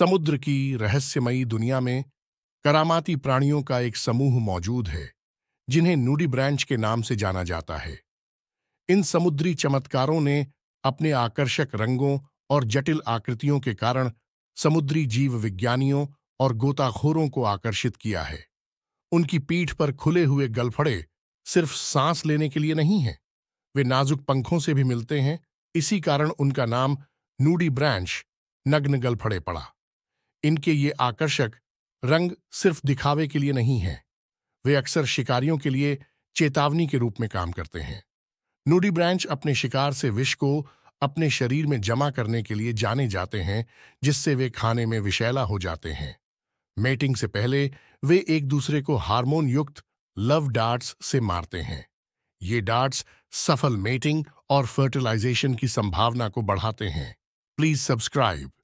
समुद्र की रहस्यमयी दुनिया में करामाती प्राणियों का एक समूह मौजूद है जिन्हें नूडी ब्रांच के नाम से जाना जाता है इन समुद्री चमत्कारों ने अपने आकर्षक रंगों और जटिल आकृतियों के कारण समुद्री जीव विज्ञानियों और गोताखोरों को आकर्षित किया है उनकी पीठ पर खुले हुए गलफड़े सिर्फ सांस लेने के लिए नहीं हैं वे नाजुक पंखों से भी मिलते हैं इसी कारण उनका नाम नूडी ब्रांच नग्न गलफड़े पड़ा इनके ये आकर्षक रंग सिर्फ दिखावे के लिए नहीं हैं वे अक्सर शिकारियों के लिए चेतावनी के रूप में काम करते हैं नूडी ब्रांच अपने शिकार से विष को अपने शरीर में जमा करने के लिए जाने जाते हैं जिससे वे खाने में विषैला हो जाते हैं मेटिंग से पहले वे एक दूसरे को हार्मोन युक्त लव डार्ट्स से मारते हैं ये डार्ट्स सफल मेटिंग और फर्टिलाइजेशन की संभावना को बढ़ाते हैं प्लीज सब्सक्राइब